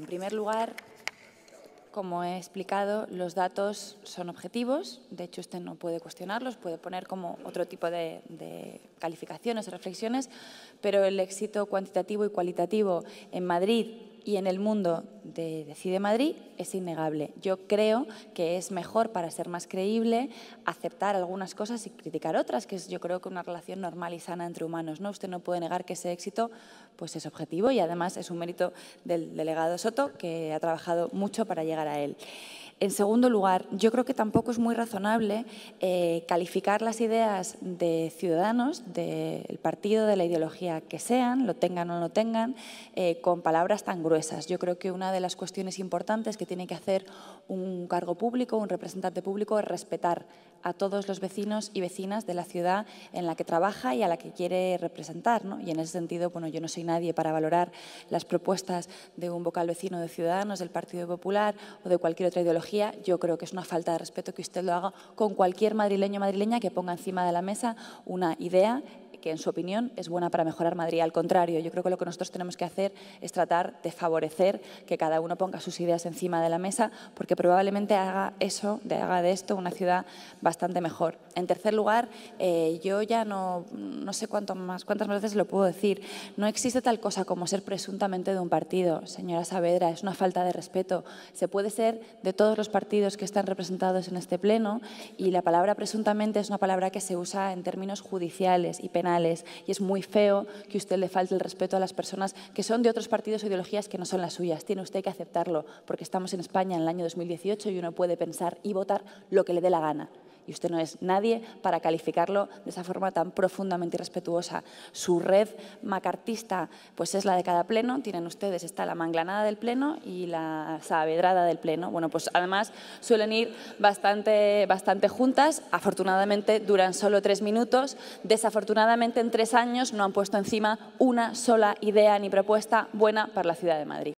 En primer lugar, como he explicado, los datos son objetivos, de hecho usted no puede cuestionarlos, puede poner como otro tipo de, calificaciones o reflexiones, pero el éxito cuantitativo y cualitativo en Madrid y en el mundo de Decide Madrid es innegable. Yo creo que es mejor para ser más creíble aceptar algunas cosas y criticar otras, que es yo creo que una relación normal y sana entre humanos. ¿no? Usted no puede negar que ese éxito pues, es objetivo y además es un mérito del delegado Soto que ha trabajado mucho para llegar a él. En segundo lugar, yo creo que tampoco es muy razonable eh, calificar las ideas de ciudadanos del partido, de la ideología que sean, lo tengan o no tengan, eh, con palabras tan gruesas. Yo creo que una de las cuestiones importantes que tiene que hacer un cargo público, un representante público, es respetar a todos los vecinos y vecinas de la ciudad en la que trabaja y a la que quiere representar. Y en ese sentido, bueno, yo no soy nadie para valorar las propuestas de un vocal vecino de Ciudadanos, del Partido Popular o de cualquier otra ideología yo creo que es una falta de respeto que usted lo haga con cualquier madrileño o madrileña que ponga encima de la mesa una idea que en su opinión es buena para mejorar Madrid. Al contrario, yo creo que lo que nosotros tenemos que hacer es tratar de favorecer que cada uno ponga sus ideas encima de la mesa, porque probablemente haga eso, de, haga de esto una ciudad bastante mejor. En tercer lugar, eh, yo ya no, no sé cuánto más, cuántas veces lo puedo decir. No existe tal cosa como ser presuntamente de un partido, señora Saavedra, es una falta de respeto. Se puede ser de todos los partidos que están representados en este pleno y la palabra presuntamente es una palabra que se usa en términos judiciales y penales y es muy feo que usted le falte el respeto a las personas que son de otros partidos o ideologías que no son las suyas. Tiene usted que aceptarlo porque estamos en España en el año 2018 y uno puede pensar y votar lo que le dé la gana y usted no es nadie para calificarlo de esa forma tan profundamente irrespetuosa. Su red macartista pues es la de cada pleno, tienen ustedes, está la manglanada del pleno y la sabedrada del pleno. Bueno, pues además suelen ir bastante, bastante juntas, afortunadamente duran solo tres minutos, desafortunadamente en tres años no han puesto encima una sola idea ni propuesta buena para la ciudad de Madrid.